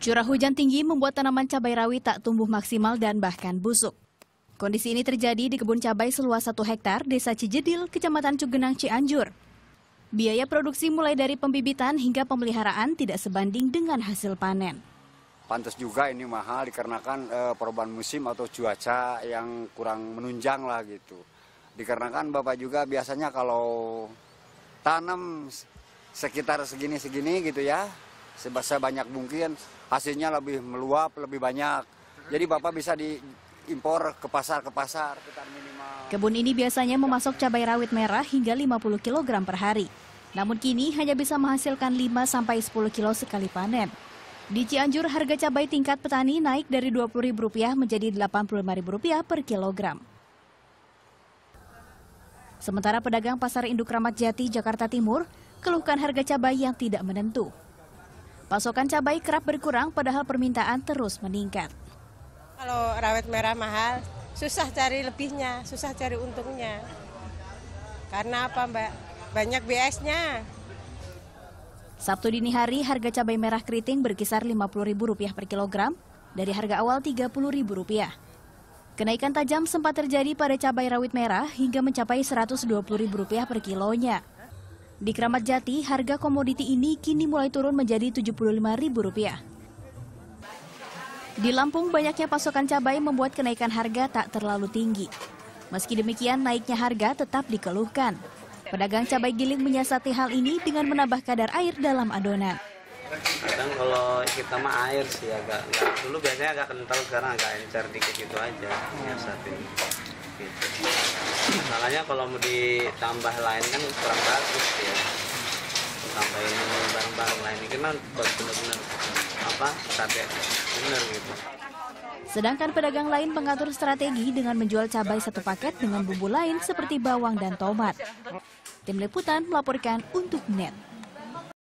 Curah hujan tinggi membuat tanaman cabai rawit tak tumbuh maksimal dan bahkan busuk. Kondisi ini terjadi di kebun cabai seluas 1 hektar Desa Cijedil, Kecamatan Cugenang, Cianjur. Biaya produksi mulai dari pembibitan hingga pemeliharaan tidak sebanding dengan hasil panen. Pantas juga ini mahal dikarenakan eh, perubahan musim atau cuaca yang kurang menunjang lah gitu. Dikarenakan Bapak juga biasanya kalau tanam sekitar segini-segini gitu ya, banyak mungkin hasilnya lebih meluap, lebih banyak. Jadi Bapak bisa diimpor ke pasar ke pasar Kebun ini biasanya memasok cabai rawit merah hingga 50 kg per hari. Namun kini hanya bisa menghasilkan 5 sampai 10 kilo sekali panen. Di Cianjur harga cabai tingkat petani naik dari Rp20.000 menjadi Rp85.000 per kilogram. Sementara pedagang Pasar Induk Ramat Jati, Jakarta Timur, keluhkan harga cabai yang tidak menentu. Pasokan cabai kerap berkurang padahal permintaan terus meningkat. Kalau rawit merah mahal, susah cari lebihnya, susah cari untungnya. Karena apa Mbak? Banyak BS-nya. Sabtu dini hari harga cabai merah keriting berkisar Rp50.000 per kilogram dari harga awal Rp30.000. Kenaikan tajam sempat terjadi pada cabai rawit merah hingga mencapai Rp120.000 per kilonya. Di Kramat Jati, harga komoditi ini kini mulai turun menjadi Rp75.000. Di Lampung, banyaknya pasokan cabai membuat kenaikan harga tak terlalu tinggi. Meski demikian, naiknya harga tetap dikeluhkan. Pedagang cabai giling menyiasati hal ini dengan menambah kadar air dalam adonan. Kadang kalau kita mah air sih agak, enggak. dulu biasanya agak kental, sekarang agak encer dikit gitu aja, menyiasati. Gitu masalahnya kalau mau ditambah lain kan kurang bagus ya tambahin barang-barang lain ini kan benar-benar apa sate benar gitu Sedangkan pedagang lain mengatur strategi dengan menjual cabai satu paket dengan bumbu lain seperti bawang dan tomat. Tim Liputan melaporkan untuk NET.